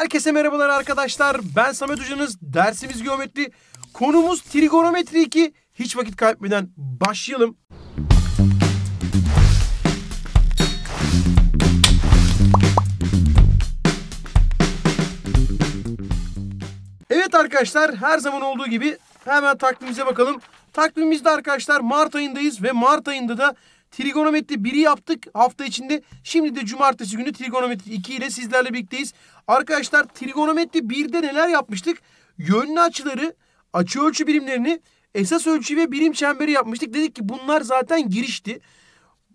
Herkese merhabalar arkadaşlar. Ben Samet Hocanız. Dersimiz geometri. Konumuz trigonometri ki Hiç vakit kaybetmeden başlayalım. Evet arkadaşlar her zaman olduğu gibi hemen takvimimize bakalım. Takvimimizde arkadaşlar Mart ayındayız ve Mart ayında da Trigonometri 1'i yaptık hafta içinde. Şimdi de cumartesi günü trigonometri 2 ile sizlerle birlikteyiz. Arkadaşlar trigonometri 1'de neler yapmıştık? Yönlü açıları, açı ölçü birimlerini, esas ölçü ve birim çemberi yapmıştık. Dedik ki bunlar zaten girişti.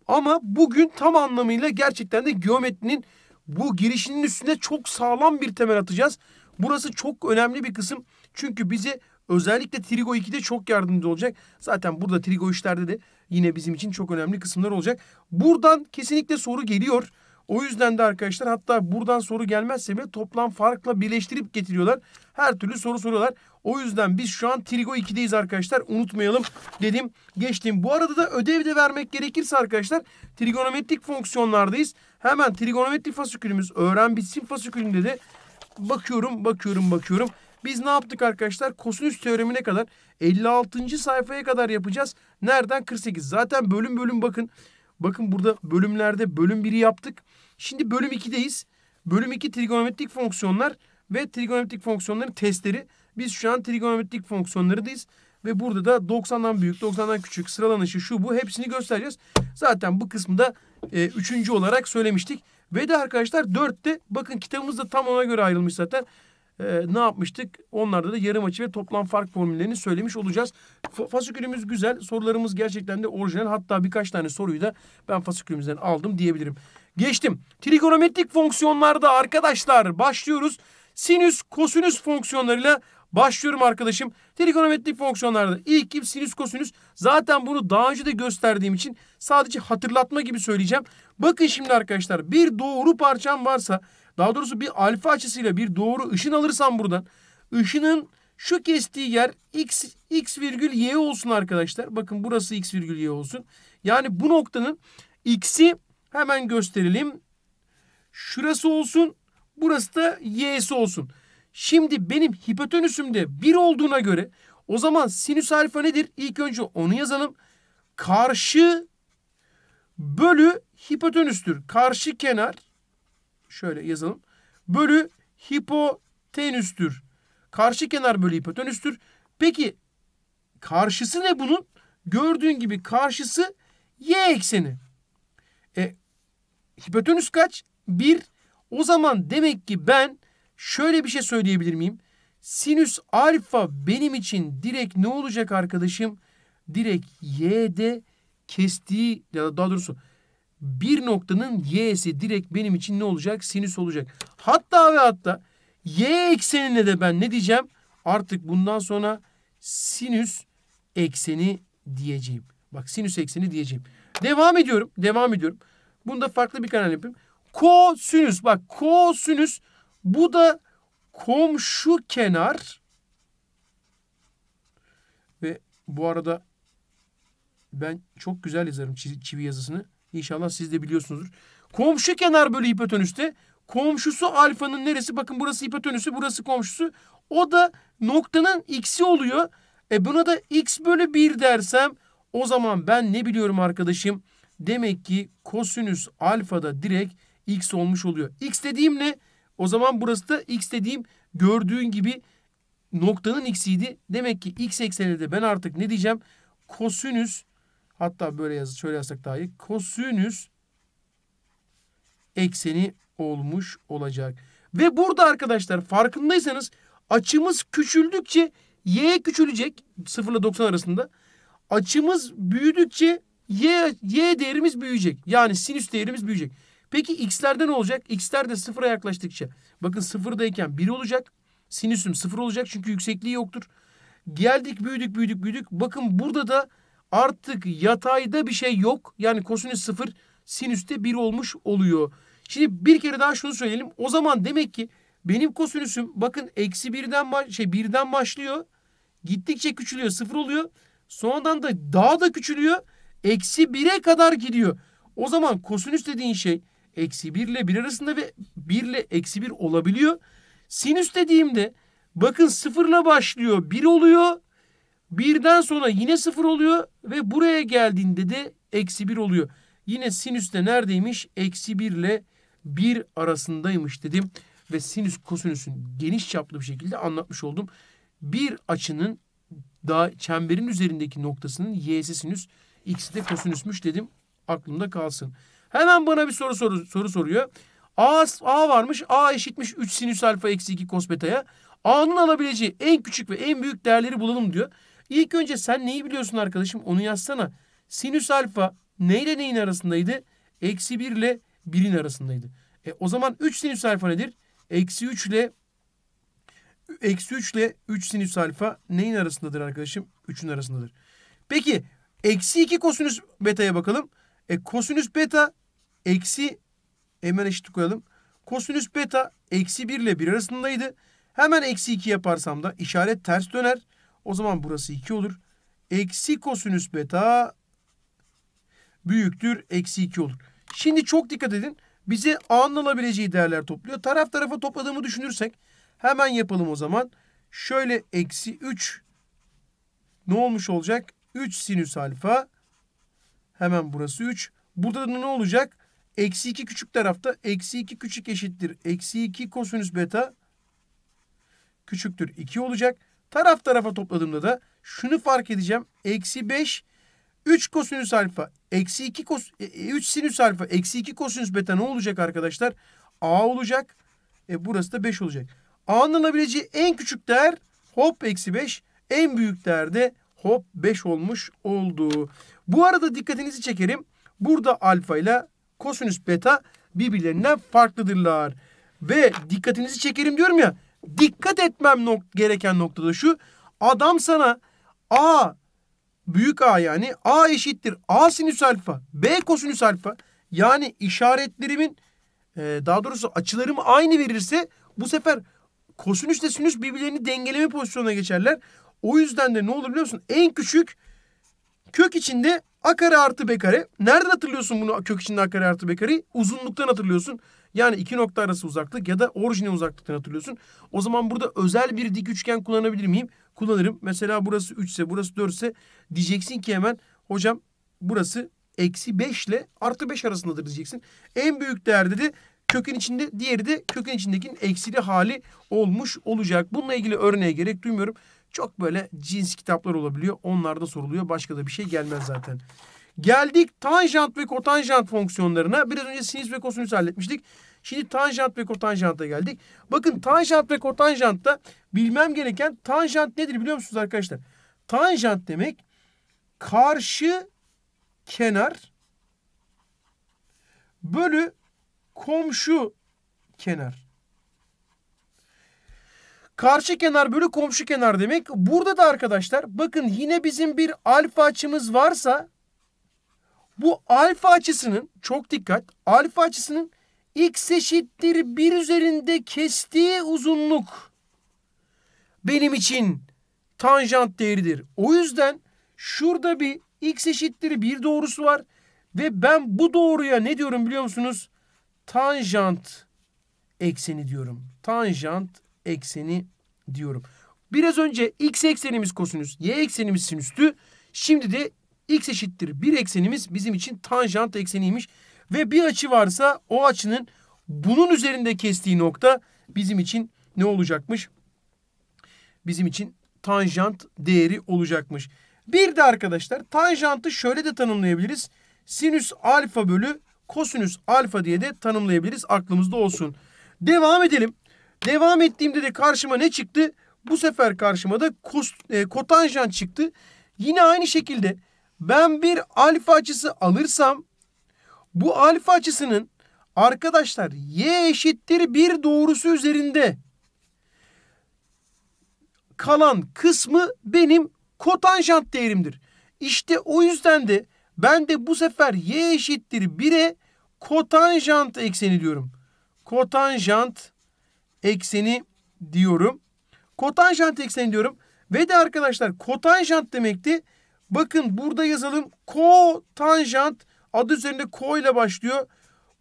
Ama bugün tam anlamıyla gerçekten de geometrinin bu girişinin üstüne çok sağlam bir temel atacağız. Burası çok önemli bir kısım. Çünkü bize Özellikle Trigo 2'de çok yardımcı olacak. Zaten burada Trigo işlerde de yine bizim için çok önemli kısımlar olacak. Buradan kesinlikle soru geliyor. O yüzden de arkadaşlar hatta buradan soru gelmezse bile toplam farkla birleştirip getiriyorlar. Her türlü soru soruyorlar. O yüzden biz şu an Trigo 2'deyiz arkadaşlar. Unutmayalım dedim geçtim. Bu arada da ödev de vermek gerekirse arkadaşlar trigonometrik fonksiyonlardayız. Hemen trigonometrik fasikülümüz öğren bitsin fasikülünde de bakıyorum bakıyorum bakıyorum. Biz ne yaptık arkadaşlar? Kosinüs teoremine kadar 56. sayfaya kadar yapacağız. Nereden? 48. Zaten bölüm bölüm bakın. Bakın burada bölümlerde bölüm 1'i yaptık. Şimdi bölüm 2'deyiz. Bölüm 2 trigonometrik fonksiyonlar ve trigonometrik fonksiyonların testleri. Biz şu an trigonometrik fonksiyonlarıdayız. Ve burada da 90'dan büyük, 90'dan küçük sıralanışı şu bu hepsini göstereceğiz. Zaten bu kısmı da e, üçüncü olarak söylemiştik. Ve de arkadaşlar dörtte bakın kitabımız da tam ona göre ayrılmış zaten e, ne yapmıştık? Onlarda da yarım açı ve toplam fark formüllerini söylemiş olacağız. F fasikülümüz güzel. Sorularımız gerçekten de orijinal. Hatta birkaç tane soruyu da ben fasikülümüzden aldım diyebilirim. Geçtim. Trigonometrik fonksiyonlarda arkadaşlar başlıyoruz. Sinüs, kosinüs fonksiyonlarıyla başlıyorum arkadaşım. Trigonometrik fonksiyonlarda ilk kim sinüs kosinüs. Zaten bunu daha önce de gösterdiğim için sadece hatırlatma gibi söyleyeceğim. Bakın şimdi arkadaşlar bir doğru parçam varsa daha doğrusu bir alfa açısıyla bir doğru ışın alırsam buradan. Işının şu kestiği yer x, x virgül y olsun arkadaşlar. Bakın burası x virgül y olsun. Yani bu noktanın x'i hemen gösterelim. Şurası olsun. Burası da y'si olsun. Şimdi benim hipotenüsümde 1 olduğuna göre o zaman sinüs alfa nedir? İlk önce onu yazalım. Karşı bölü hipotenüstür. Karşı kenar Şöyle yazalım. Bölü hipotenüstür. Karşı kenar bölü hipotenüstür. Peki karşısı ne bunun? Gördüğün gibi karşısı y ekseni. E, hipotenüs kaç? 1. O zaman demek ki ben şöyle bir şey söyleyebilir miyim? Sinüs alfa benim için direkt ne olacak arkadaşım? Direkt y'de kestiği ya da daha doğrusu bir noktanın y'si direkt benim için ne olacak? Sinüs olacak. Hatta ve hatta y eksenine de ben ne diyeceğim? Artık bundan sonra sinüs ekseni diyeceğim. Bak sinüs ekseni diyeceğim. Devam ediyorum. Devam ediyorum. Bunu da farklı bir kanal yapayım. Kosinüs. Bak kosinüs bu da komşu kenar ve bu arada ben çok güzel yazarım çivi yazısını. İnşallah siz de biliyorsunuzdur. Komşu kenar böyle hipotenüste. Komşusu alfanın neresi? Bakın burası hipotenüsü, burası komşusu. O da noktanın x'i oluyor. E buna da x bölü 1 dersem o zaman ben ne biliyorum arkadaşım? Demek ki kosinüs alfada direkt x olmuş oluyor. x dediğim ne? O zaman burası da x dediğim gördüğün gibi noktanın x'iydi. Demek ki x ekseninde ben artık ne diyeceğim? Kosinüs Hatta böyle yazı şöyle yazsak daha iyi. Kosinüs ekseni olmuş olacak. Ve burada arkadaşlar farkındaysanız açımız küçüldükçe y küçülecek 0 ile 90 arasında. Açımız büyüdükçe y, y değerimiz büyüyecek. Yani sinüs değerimiz büyüyecek. Peki x'lerde ne olacak? X'ler de 0'a yaklaştıkça. Bakın 0'dayken 1 olacak. Sinüsüm 0 olacak çünkü yüksekliği yoktur. Geldik büyüdük büyüdük büyüdük. Bakın burada da artık yatayda bir şey yok. Yani kosinüs sıfır sinüste bir olmuş oluyor. Şimdi bir kere daha şunu söyleyelim. O zaman demek ki benim kosinüsüm bakın eksi birden şey birden başlıyor. Gittikçe küçülüyor sıfır oluyor. Sonradan da daha da küçülüyor. Eksi bire kadar gidiyor. O zaman kosinüs dediğin şey eksi bir ile bir arasında ve bir ile eksi bir olabiliyor. Sinüs dediğimde bakın sıfırla başlıyor bir oluyor. Birden sonra yine sıfır oluyor ve buraya geldiğinde de eksi bir oluyor. Yine sinüs de neredeymiş? Eksi bir ile bir arasındaymış dedim. Ve sinüs kosinüsün geniş çaplı bir şekilde anlatmış oldum. Bir açının daha çemberin üzerindeki noktasının y'si sinüs, x'i de kosinüsmüş dedim. Aklımda kalsın. Hemen bana bir soru soru, soru soruyor. A, A varmış. A eşitmiş 3 sinüs alfa eksi 2 kos beta'ya. A'nın alabileceği en küçük ve en büyük değerleri bulalım diyor. İlk önce sen neyi biliyorsun arkadaşım onu yazsana. Sinüs alfa neyle neyin arasındaydı? Eksi 1 ile 1'in arasındaydı. E, o zaman 3 sinüs alfa nedir? Eksi 3 ile eksi 3 ile 3 sinüs alfa neyin arasındadır arkadaşım? 3'ün arasındadır. Peki eksi 2 kosinüs beta'ya bakalım. E, kosinüs beta eksi hemen eşit koyalım. Kosinüs beta eksi 1 ile 1 arasındaydı. Hemen eksi 2 yaparsam da işaret ters döner. O zaman burası 2 olur. Eksi kosinüs beta büyüktür. Eksi 2 olur. Şimdi çok dikkat edin. Bize A'nın alabileceği değerler topluyor. Taraf tarafa topladığımı düşünürsek hemen yapalım o zaman. Şöyle eksi 3 ne olmuş olacak? 3 sinüs alfa. Hemen burası 3. Burada da ne olacak? Eksi 2 küçük tarafta. Eksi 2 küçük eşittir. Eksi 2 kosinüs beta küçüktür 2 olacak. Taraf tarafa topladığımda da şunu fark edeceğim. Eksi 5 3 kosinüs alfa eksi 2 kos 3 e, e, sinüs alfa eksi 2 kosinüs beta ne olacak arkadaşlar? A olacak. E burası da 5 olacak. A'nın alabileceği en küçük değer hop eksi 5. En büyük değer de hop 5 olmuş oldu. Bu arada dikkatinizi çekerim. Burada alfa ile kosinüs beta birbirlerinden farklıdırlar. Ve dikkatinizi çekerim diyorum ya dikkat etmem nok gereken noktada şu. Adam sana A büyük A yani A eşittir A sinüs alfa B kosinüs alfa yani işaretlerimin e, daha doğrusu açılarım aynı verirse bu sefer kosinüsle sinüs birbirlerini dengeleme pozisyonuna geçerler. O yüzden de ne olur biliyor musun? En küçük Kök içinde a kare artı b kare. Nereden hatırlıyorsun bunu kök içinde a kare artı b kareyi? Uzunluktan hatırlıyorsun. Yani iki nokta arası uzaklık ya da orijine uzaklıktan hatırlıyorsun. O zaman burada özel bir dik üçgen kullanabilir miyim? Kullanırım. Mesela burası 3 ise burası 4 ise diyeceksin ki hemen hocam burası eksi 5 ile artı 5 arasındadır diyeceksin. En büyük değerde de kökün içinde diğeri de kökün içindekinin eksili hali olmuş olacak. Bununla ilgili örneğe gerek duymuyorum. Çok böyle cins kitaplar olabiliyor. Onlarda soruluyor. Başka da bir şey gelmez zaten. Geldik tanjant ve kotanjant fonksiyonlarına. Biraz önce sinüs ve kosinüs halletmiştik. Şimdi tanjant ve kotanjanta geldik. Bakın tanjant ve kotanjantta bilmem gereken tanjant nedir biliyor musunuz arkadaşlar? Tanjant demek karşı kenar bölü komşu kenar. Karşı kenar bölü komşu kenar demek. Burada da arkadaşlar bakın yine bizim bir alfa açımız varsa bu alfa açısının çok dikkat alfa açısının x eşittir 1 üzerinde kestiği uzunluk benim için tanjant değeridir. O yüzden şurada bir x eşittir 1 doğrusu var ve ben bu doğruya ne diyorum biliyor musunuz? Tanjant ekseni diyorum. Tanjant ekseni diyorum. Biraz önce x eksenimiz kosinüs, y eksenimiz sinüstü. Şimdi de x eşittir 1 eksenimiz bizim için tanjant ekseniymiş. Ve bir açı varsa o açının bunun üzerinde kestiği nokta bizim için ne olacakmış? Bizim için tanjant değeri olacakmış. Bir de arkadaşlar tanjantı şöyle de tanımlayabiliriz. Sinüs alfa bölü kosinüs alfa diye de tanımlayabiliriz. Aklımızda olsun. Devam edelim. Devam ettiğimde de karşıma ne çıktı? Bu sefer karşıma da kos, e, kotanjant çıktı. Yine aynı şekilde ben bir alfa açısı alırsam bu alfa açısının arkadaşlar y eşittir bir doğrusu üzerinde kalan kısmı benim kotanjant değerimdir. İşte o yüzden de ben de bu sefer y eşittir 1'e kotanjant ekseni diyorum. Kotanjant ekseni diyorum. Kotanjant ekseni diyorum. Ve de arkadaşlar kotanjant demekti. Bakın burada yazalım kotanjant adı üzerinde ko ile başlıyor.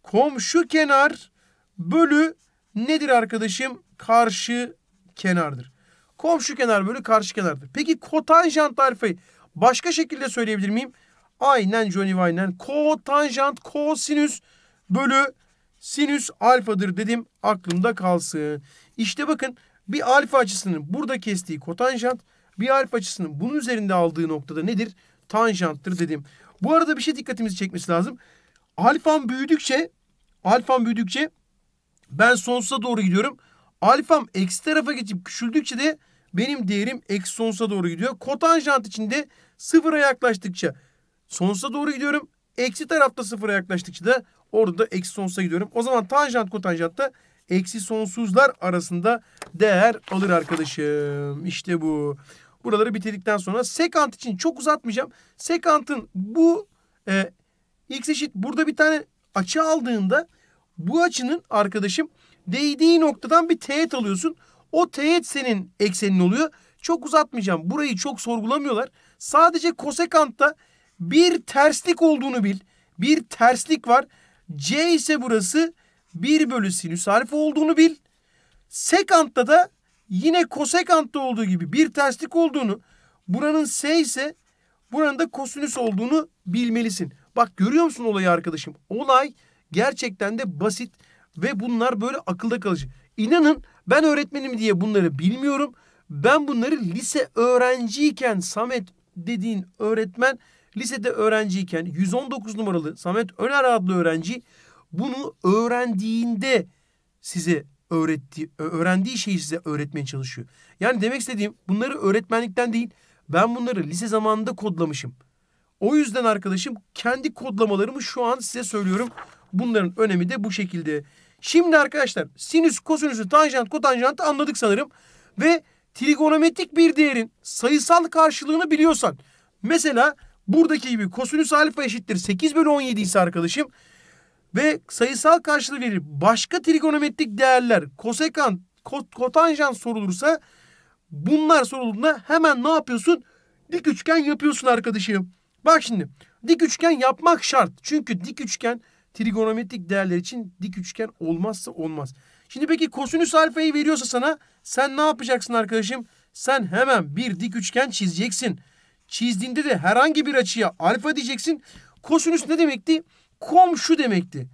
Komşu kenar bölü nedir arkadaşım? Karşı kenardır. Komşu kenar bölü karşı kenardır. Peki kotanjant alfayı başka şekilde söyleyebilir miyim? Aynen Johnny aynen. Kotanjant kosinüs bölü sinüs alfadır dedim aklımda kalsın. İşte bakın bir alfa açısının burada kestiği kotanjant bir alfa açısının bunun üzerinde aldığı noktada nedir? Tanjanttır dedim. Bu arada bir şey dikkatimizi çekmesi lazım. Alfam büyüdükçe alfam büyüdükçe ben sonsuza doğru gidiyorum. Alfam eksi tarafa geçip küçüldükçe de benim değerim eksi sonsuza doğru gidiyor. Kotanjant içinde sıfıra yaklaştıkça sonsuza doğru gidiyorum. Eksi tarafta sıfıra yaklaştıkça da Orada da eksi sonsuza gidiyorum. O zaman tanjant kotanjant da eksi sonsuzlar arasında değer alır arkadaşım. İşte bu. Buraları bitirdikten sonra sekant için çok uzatmayacağım. Sekantın bu e, x eşit burada bir tane açı aldığında bu açının arkadaşım değdiği noktadan bir teğet alıyorsun. O teğet senin eksenin oluyor. Çok uzatmayacağım. Burayı çok sorgulamıyorlar. Sadece kosekantta bir terslik olduğunu bil. Bir terslik var. C ise burası 1 bölü sinüs alfa olduğunu bil. Sekantta da yine kosekantta olduğu gibi bir terslik olduğunu, buranın S ise buranın da kosinüs olduğunu bilmelisin. Bak görüyor musun olayı arkadaşım? Olay gerçekten de basit ve bunlar böyle akılda kalıcı. İnanın ben öğretmenim diye bunları bilmiyorum. Ben bunları lise öğrenciyken Samet dediğin öğretmen Lisede öğrenciyken 119 numaralı Samet Öner adlı öğrenci bunu öğrendiğinde size öğretti, öğrendiği şeyi size öğretmeye çalışıyor. Yani demek istediğim bunları öğretmenlikten değil ben bunları lise zamanında kodlamışım. O yüzden arkadaşım kendi kodlamalarımı şu an size söylüyorum. Bunların önemi de bu şekilde. Şimdi arkadaşlar sinüs, kosinüsü, tanjant, kotanjantı anladık sanırım. Ve trigonometrik bir değerin sayısal karşılığını biliyorsan mesela Buradaki gibi kosinüs alfa eşittir 8 bölü 17 ise arkadaşım ve sayısal karşılığı verir. Başka trigonometrik değerler kosekant, kot, kotanjant sorulursa bunlar sorulduğunda hemen ne yapıyorsun? Dik üçgen yapıyorsun arkadaşım. Bak şimdi dik üçgen yapmak şart. Çünkü dik üçgen trigonometrik değerler için dik üçgen olmazsa olmaz. Şimdi peki kosinüs alfayı veriyorsa sana sen ne yapacaksın arkadaşım? Sen hemen bir dik üçgen çizeceksin çizdiğinde de herhangi bir açıya alfa diyeceksin. Kosinüs ne demekti? Komşu demekti.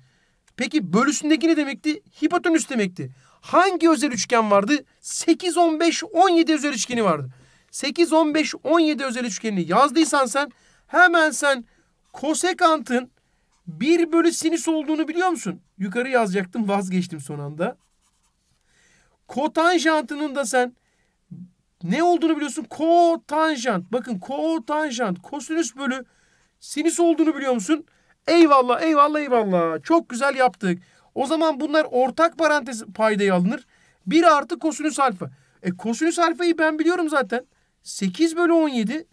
Peki bölüsündeki ne demekti? Hipotenüs demekti. Hangi özel üçgen vardı? 8, 15, 17 özel üçgeni vardı. 8, 15, 17 özel üçgenini yazdıysan sen hemen sen kosekantın 1 bölü sinüs olduğunu biliyor musun? Yukarı yazacaktım vazgeçtim son anda. Kotanjantının da sen ne olduğunu biliyorsun. Kotanjant. Bakın kotanjant. Kosinüs bölü sinüs olduğunu biliyor musun? Eyvallah eyvallah eyvallah. Çok güzel yaptık. O zaman bunlar ortak parantez paydaya alınır. 1 artı kosinüs alfa. E kosinüs alfayı ben biliyorum zaten. 8 bölü 17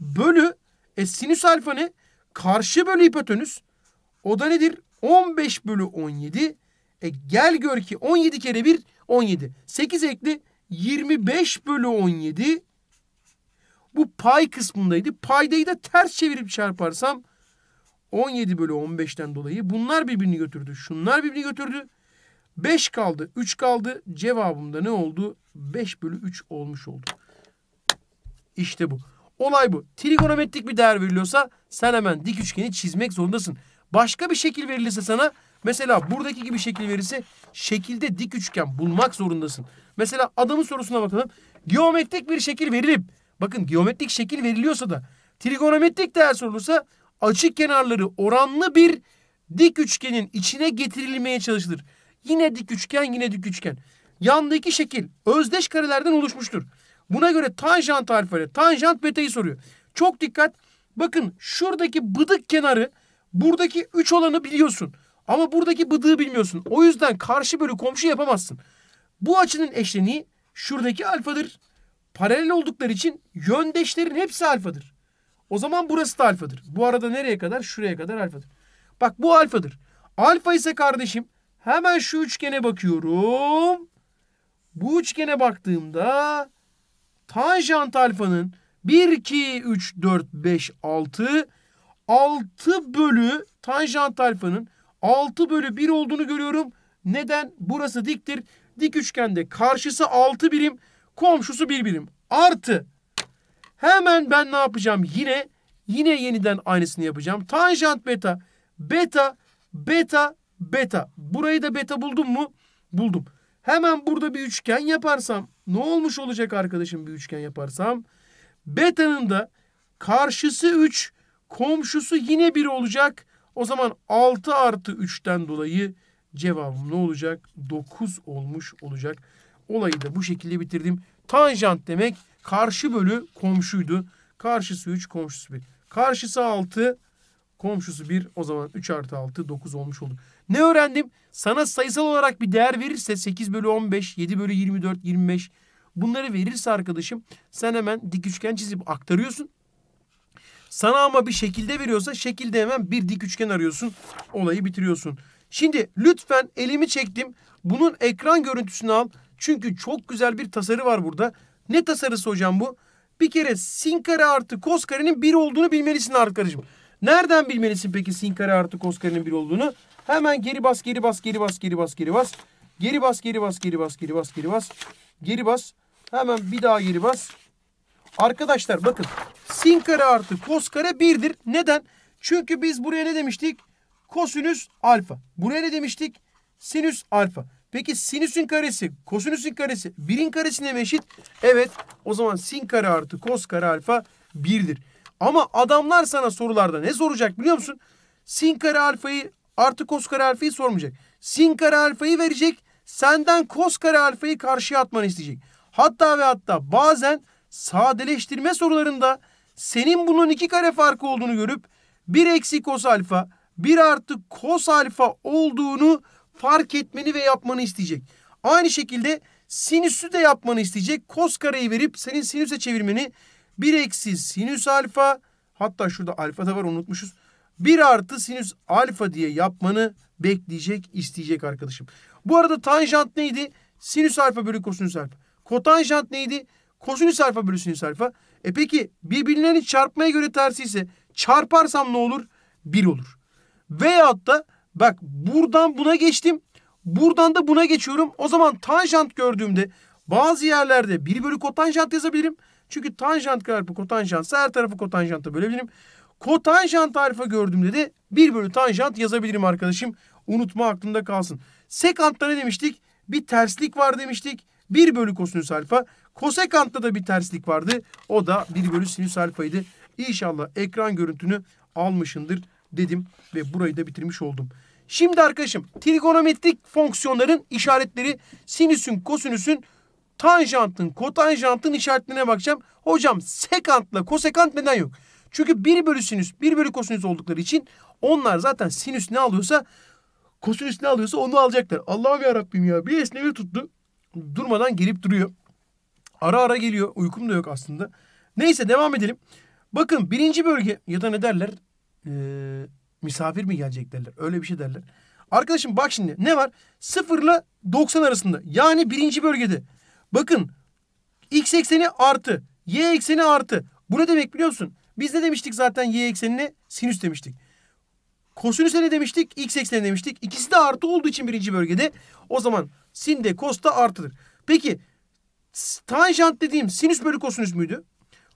bölü e, sinüs alfa ne? Karşı bölü hipotenüs. O da nedir? 15 bölü 17. E gel gör ki 17 kere 1 17. 8 ekli 25 bölü 17 bu pay kısmındaydı. Paydayı da ters çevirip çarparsam 17 bölü 15'ten dolayı bunlar birbirini götürdü. Şunlar birbirini götürdü. 5 kaldı. 3 kaldı. Cevabımda ne oldu? 5 bölü 3 olmuş oldu. İşte bu. Olay bu. Trigonometrik bir değer veriliyorsa sen hemen dik üçgeni çizmek zorundasın. Başka bir şekil verilirse sana mesela buradaki gibi şekil verirse şekilde dik üçgen bulmak zorundasın. Mesela adamın sorusuna bakalım. Geometrik bir şekil verilip bakın geometrik şekil veriliyorsa da trigonometrik değer sorulursa açık kenarları oranlı bir dik üçgenin içine getirilmeye çalışılır. Yine dik üçgen yine dik üçgen. Yandaki şekil özdeş karelerden oluşmuştur. Buna göre tanjant alfa tanjant beta'yı soruyor. Çok dikkat. Bakın şuradaki bıdık kenarı buradaki 3 olanı biliyorsun. Ama buradaki bıdığı bilmiyorsun. O yüzden karşı bölü komşu yapamazsın. Bu açının eşleniği şuradaki alfadır. Paralel oldukları için yöndeşlerin hepsi alfadır. O zaman burası da alfadır. Bu arada nereye kadar? Şuraya kadar alfadır. Bak bu alfadır. Alfa ise kardeşim hemen şu üçgene bakıyorum. Bu üçgene baktığımda tanjant alfanın 1, 2, 3, 4, 5, 6 6 bölü tanjant alfanın 6 bölü 1 olduğunu görüyorum. Neden? Burası diktir dik üçgende karşısı 6 birim, komşusu 1 birim. Artı hemen ben ne yapacağım? Yine yine yeniden aynısını yapacağım. Tanjant beta, beta, beta, beta. Burayı da beta buldum mu? Buldum. Hemen burada bir üçgen yaparsam ne olmuş olacak arkadaşım bir üçgen yaparsam? Beta'nın da karşısı 3, komşusu yine 1 olacak. O zaman 6 artı 3'ten dolayı Cevabım ne olacak? 9 olmuş olacak. Olayı da bu şekilde bitirdim. Tanjant demek karşı bölü komşuydu. Karşısı 3, komşusu 1. Karşısı 6, komşusu 1. O zaman 3 artı 6, 9 olmuş oldu. Ne öğrendim? Sana sayısal olarak bir değer verirse 8 bölü 15, 7 bölü 24, 25 bunları verirse arkadaşım sen hemen dik üçgen çizip aktarıyorsun. Sana ama bir şekilde veriyorsa şekilde hemen bir dik üçgen arıyorsun. Olayı bitiriyorsun. Şimdi lütfen elimi çektim. Bunun ekran görüntüsünü al. Çünkü çok güzel bir tasarı var burada. Ne tasarısı hocam bu? Bir kere sin kare artı kos karenin bir olduğunu bilmelisin arkadaşım. Nereden bilmelisin peki sin kare artı kos karenin bir olduğunu? Hemen geri bas, geri bas, geri bas, geri bas, geri bas. Geri bas, geri bas, geri bas, geri bas, geri bas. Geri bas. Hemen bir daha geri bas. Arkadaşlar bakın sin kare artı kos kare birdir. Neden? Çünkü biz buraya ne demiştik? kosinüs alfa. Buraya ne demiştik? Sinüs alfa. Peki sinüsün karesi, kosinüsün karesi birin karesine mi eşit? Evet. O zaman sin kare artı kos kare alfa birdir. Ama adamlar sana sorularda ne soracak biliyor musun? Sin kare alfayı artı kos kare alfayı sormayacak. Sin kare alfayı verecek. Senden kos kare alfayı karşıya atmanı isteyecek. Hatta ve hatta bazen sadeleştirme sorularında senin bunun iki kare farkı olduğunu görüp bir eksi kos alfa 1 artı kos alfa olduğunu fark etmeni ve yapmanı isteyecek. Aynı şekilde sinüsü de yapmanı isteyecek. Kos kareyi verip senin sinüse çevirmeni 1 eksi sinüs alfa hatta şurada alfa da var unutmuşuz. 1 artı sinüs alfa diye yapmanı bekleyecek, isteyecek arkadaşım. Bu arada tanjant neydi? Sinüs alfa bölü kosinüs alfa. Kotanjant neydi? Kosinüs alfa bölü sinüs alfa. E peki birbirlerini çarpmaya göre tersi ise çarparsam ne olur? 1 olur. Veyahut da bak buradan buna geçtim. Buradan da buna geçiyorum. O zaman tanjant gördüğümde bazı yerlerde 1 bölü kotanjant yazabilirim. Çünkü tanjant çarpı kotanjantsa her tarafı kotanjanta bölebilirim. Kotanjant alfa gördüğümde de 1 bölü tanjant yazabilirim arkadaşım. Unutma aklında kalsın. Sekantta ne demiştik? Bir terslik var demiştik. 1 bölü kosinüs alfa. Kosekantta da bir terslik vardı. O da 1 bölü sinüs alfaydı. İnşallah ekran görüntünü almışındır dedim ve burayı da bitirmiş oldum. Şimdi arkadaşım trigonometrik fonksiyonların işaretleri sinüsün, kosinüsün, tanjantın, kotanjantın işaretlerine bakacağım. Hocam sekantla kosekant neden yok? Çünkü 1 bölü sinüs, 1 bölü kosinüs oldukları için onlar zaten sinüs ne alıyorsa kosinüs ne alıyorsa onu alacaklar. Allah'ım ya Rabbim ya bir esnevi tuttu. Durmadan gelip duruyor. Ara ara geliyor. Uykum da yok aslında. Neyse devam edelim. Bakın birinci bölge ya da ne derler? Ee, misafir mi gelecek derler. Öyle bir şey derler. Arkadaşım bak şimdi ne var? 0 ile 90 arasında. Yani birinci bölgede. Bakın x ekseni artı. Y ekseni artı. Bu ne demek biliyor musun? Biz ne demiştik zaten y eksenine? Sinüs demiştik. Kosinüse ne demiştik? X ekseni demiştik. İkisi de artı olduğu için birinci bölgede. O zaman sin de kos da artıdır. Peki tanjant dediğim sinüs bölü kosinüs müydü?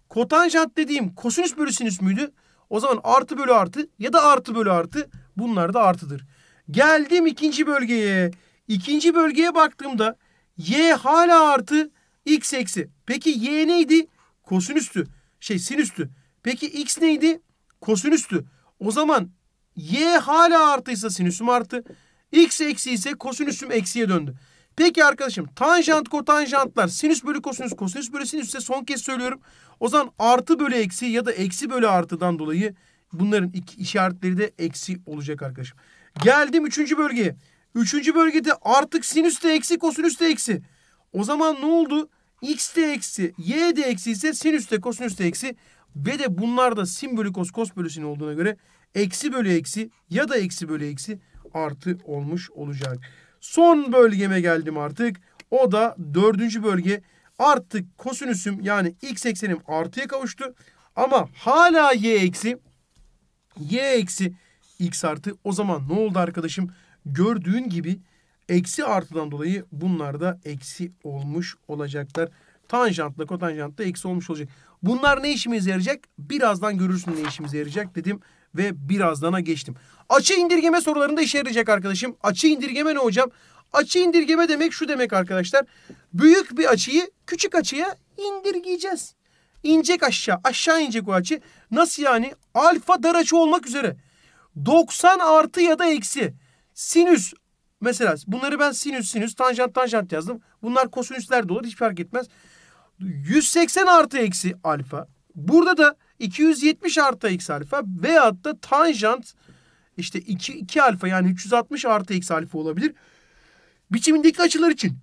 Kotanjant dediğim kosinüs bölü sinüs müydü? O zaman artı bölü artı ya da artı bölü artı bunlar da artıdır. Geldim ikinci bölgeye. İkinci bölgeye baktığımda y hala artı x eksi. Peki y neydi? Kosinüstü. Şey sinüstü. Peki x neydi? Kosinüstü. O zaman y hala artıysa sinüsüm artı. x eksi ise kosinüsüm eksiye döndü. Peki arkadaşım tanjant kotanjantlar sinüs bölü kosinüs kosinüs bölü sinüsse son kez söylüyorum. O zaman artı bölü eksi ya da eksi bölü artıdan dolayı bunların iki işaretleri de eksi olacak arkadaşım. Geldim üçüncü bölgeye. Üçüncü bölgede artık sinüs de eksi kosinüs de eksi. O zaman ne oldu? X de eksi y de eksi ise sinüs de kosinüs de eksi. Ve de bunlar da sin bölü kos kos bölü sin olduğuna göre eksi bölü eksi ya da eksi bölü eksi artı olmuş olacak. Son bölgeme geldim artık. O da dördüncü bölge. Artık kosinüsüm yani x eksenim artıya kavuştu. Ama hala y eksi. Y eksi x artı. O zaman ne oldu arkadaşım? Gördüğün gibi eksi artıdan dolayı bunlar da eksi olmuş olacaklar. Tanjantla kotanjant da eksi olmuş olacak. Bunlar ne işimize yarayacak? Birazdan görürsün ne işimize yarayacak dedim ve birazdan'a geçtim. Açı indirgeme sorularında işe yarayacak arkadaşım. Açı indirgeme ne hocam? Açı indirgeme demek şu demek arkadaşlar. Büyük bir açıyı küçük açıya indirgeyeceğiz. İnecek aşağı. Aşağı inecek o açı. Nasıl yani? Alfa dar açı olmak üzere. 90 artı ya da eksi. Sinüs mesela bunları ben sinüs sinüs tanjant tanjant yazdım. Bunlar kosinüsler de olur. Hiç fark etmez. 180 artı eksi alfa. Burada da 270 artı x alfa veyahut da tanjant işte 2, 2 alfa yani 360 artı x alfa olabilir. Biçimindeki açılar için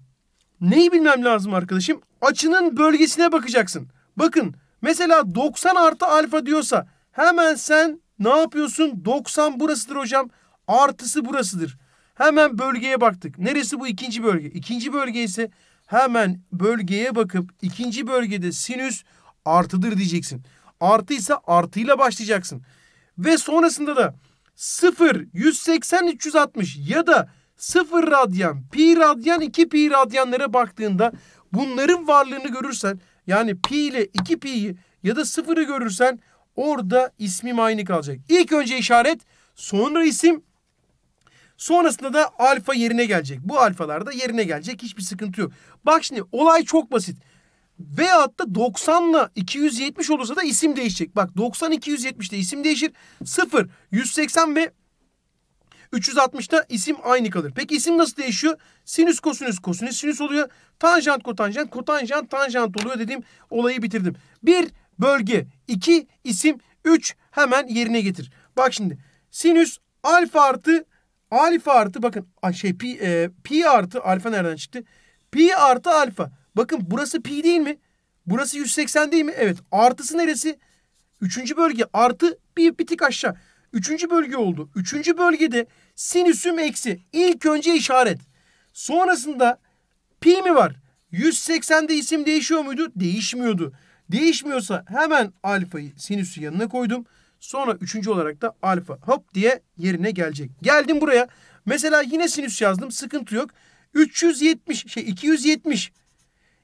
neyi bilmem lazım arkadaşım? Açının bölgesine bakacaksın. Bakın mesela 90 artı alfa diyorsa hemen sen ne yapıyorsun? 90 burasıdır hocam. Artısı burasıdır. Hemen bölgeye baktık. Neresi bu ikinci bölge? İkinci bölge ise hemen bölgeye bakıp ikinci bölgede sinüs artıdır diyeceksin. Artı ise artıyla başlayacaksın. Ve sonrasında da 0, 180, 360 ya da 0 radyan, pi radyan, 2 pi radyanlara baktığında bunların varlığını görürsen yani pi ile 2 pi'yi ya da 0'ı görürsen orada ismim aynı kalacak. İlk önce işaret, sonra isim, sonrasında da alfa yerine gelecek. Bu alfalar da yerine gelecek. Hiçbir sıkıntı yok. Bak şimdi olay çok basit. Veyahut da 90 ile 270 olursa da isim değişecek. Bak 90 270'te isim değişir. 0, 180 ve 360'da isim aynı kalır. Peki isim nasıl değişiyor? Sinüs, kosinüs, kosinüs, sinüs oluyor. Tanjant, kotanjant, kotanjant, tanjant oluyor dediğim olayı bitirdim. Bir bölge, iki isim, üç hemen yerine getir. Bak şimdi sinüs alfa artı alfa artı bakın şey pi, e, pi artı alfa nereden çıktı? Pi artı alfa. Bakın burası pi değil mi? Burası 180 değil mi? Evet. Artısı neresi? Üçüncü bölge artı bir, bir tık aşağı. Üçüncü bölge oldu. Üçüncü bölgede sinüsüm eksi. İlk önce işaret. Sonrasında pi mi var? 180'de isim değişiyor muydu? Değişmiyordu. Değişmiyorsa hemen alfayı sinüsü yanına koydum. Sonra üçüncü olarak da alfa hop diye yerine gelecek. Geldim buraya. Mesela yine sinüs yazdım. Sıkıntı yok. 370 şey 270.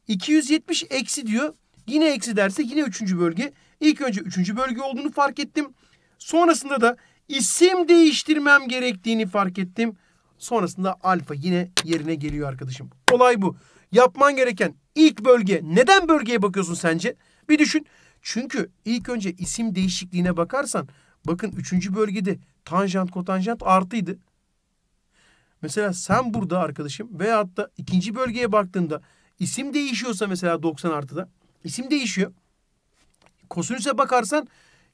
270 eksi diyor. Yine eksi derse yine üçüncü bölge. İlk önce üçüncü bölge olduğunu fark ettim. Sonrasında da isim değiştirmem gerektiğini fark ettim. Sonrasında alfa yine yerine geliyor arkadaşım. Olay bu. Yapman gereken ilk bölge. Neden bölgeye bakıyorsun sence? Bir düşün. Çünkü ilk önce isim değişikliğine bakarsan bakın üçüncü bölgede tanjant kotanjant artıydı. Mesela sen burada arkadaşım veyahut da ikinci bölgeye baktığında İsim değişiyorsa mesela 90 artıda isim değişiyor. Kosinüse bakarsan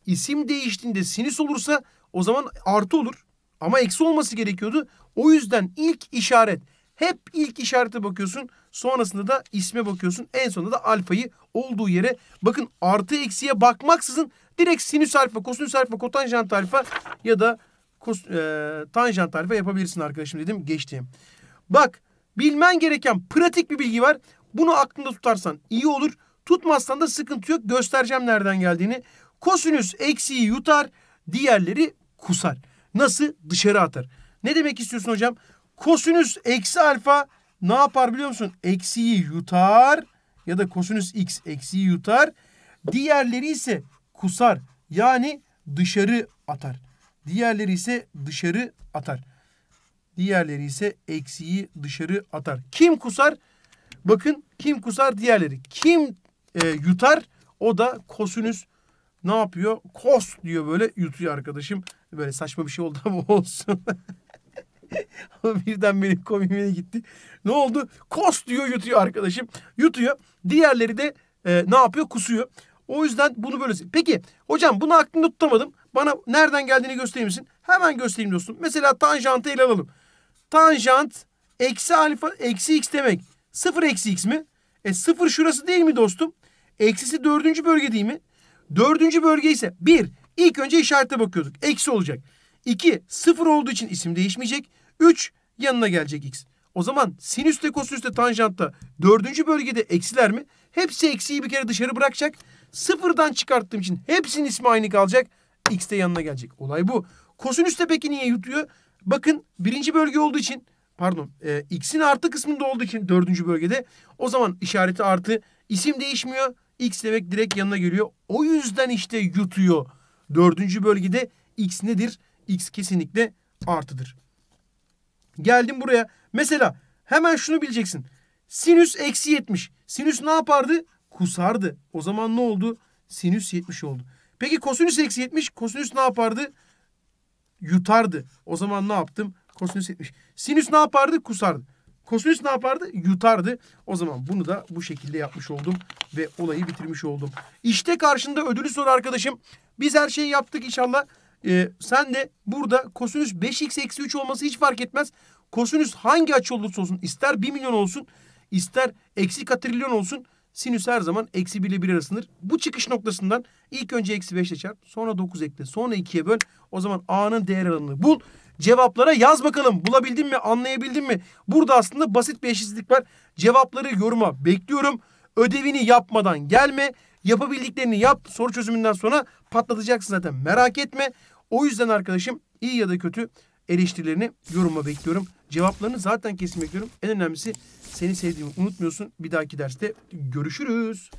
isim değiştiğinde sinüs olursa o zaman artı olur. Ama eksi olması gerekiyordu. O yüzden ilk işaret hep ilk işarete bakıyorsun. Sonrasında da isme bakıyorsun. En sonunda da alfayı olduğu yere. Bakın artı eksiye bakmaksızın direkt sinüs alfa, kosinüs alfa, kotanjant alfa ya da kos, e, tanjant alfa yapabilirsin arkadaşım dedim. Geçti. Bak bilmen gereken pratik bir bilgi var. Bunu aklında tutarsan iyi olur. Tutmazsan da sıkıntı yok. Göstereceğim nereden geldiğini. Kosinüs eksiği yutar. Diğerleri kusar. Nasıl? Dışarı atar. Ne demek istiyorsun hocam? Kosinüs eksi alfa ne yapar biliyor musun? Eksiyi yutar ya da kosinüs x eksiyi yutar. Diğerleri ise kusar. Yani dışarı atar. Diğerleri ise dışarı atar. Diğerleri ise eksiyi dışarı atar. Kim kusar? Bakın kim kusar diğerleri. Kim e, yutar o da kosinüs ne yapıyor? Kos diyor böyle yutuyor arkadaşım. Böyle saçma bir şey oldu ama olsun. Birden benim komiğime gitti. Ne oldu? Kos diyor yutuyor arkadaşım. Yutuyor. Diğerleri de e, ne yapıyor? Kusuyor. O yüzden bunu böyle... Peki hocam bunu aklımda tutamadım. Bana nereden geldiğini göstereyim misin? Hemen göstereyim dostum. Mesela tanjantı ele alalım. Tanjant eksi alfa eksi x demek. 0 eksi x mi? E 0 şurası değil mi dostum? Eksisi 4. bölge değil mi? 4. bölge ise 1. İlk önce işarete bakıyorduk. Eksi olacak. 2. 0 olduğu için isim değişmeyecek. 3. Yanına gelecek x. O zaman sinüs de sinüste kosinüste tanjantta dördüncü bölgede eksiler mi? Hepsi eksiyi bir kere dışarı bırakacak. Sıfırdan çıkarttığım için hepsinin ismi aynı kalacak. X de yanına gelecek. Olay bu. de peki niye yutuyor? Bakın birinci bölge olduğu için pardon e, x'in artı kısmında olduğu için dördüncü bölgede o zaman işareti artı isim değişmiyor. X demek direkt yanına geliyor. O yüzden işte yutuyor. Dördüncü bölgede x nedir? X kesinlikle artıdır. Geldim buraya. Mesela hemen şunu bileceksin. Sinüs eksi 70. Sinüs ne yapardı? Kusardı. O zaman ne oldu? Sinüs 70 oldu. Peki kosinüs eksi 70. Kosinüs ne yapardı? Yutardı. O zaman ne yaptım? Kosinüs 70. Sinüs ne yapardı? Kusardı. Kosinüs ne yapardı? Yutardı. O zaman bunu da bu şekilde yapmış oldum ve olayı bitirmiş oldum. İşte karşında ödülü soru arkadaşım. Biz her şeyi yaptık inşallah. Ee, sen de burada kosinüs 5x eksi 3 olması hiç fark etmez. Kosinüs hangi açı olursa olsun ister 1 milyon olsun ister eksi katrilyon olsun sinüs her zaman eksi 1 ile 1 arasındır. Bu çıkış noktasından ilk önce eksi 5 ile çarp sonra 9 ekle sonra 2'ye böl. O zaman a'nın değer alanını bul cevaplara yaz bakalım. Bulabildin mi? Anlayabildin mi? Burada aslında basit bir eşitsizlik var. Cevapları yoruma bekliyorum. Ödevini yapmadan gelme. Yapabildiklerini yap. Soru çözümünden sonra patlatacaksın zaten. Merak etme. O yüzden arkadaşım iyi ya da kötü eleştirilerini yoruma bekliyorum. Cevaplarını zaten kesin bekliyorum. En önemlisi seni sevdiğimi unutmuyorsun. Bir dahaki derste görüşürüz.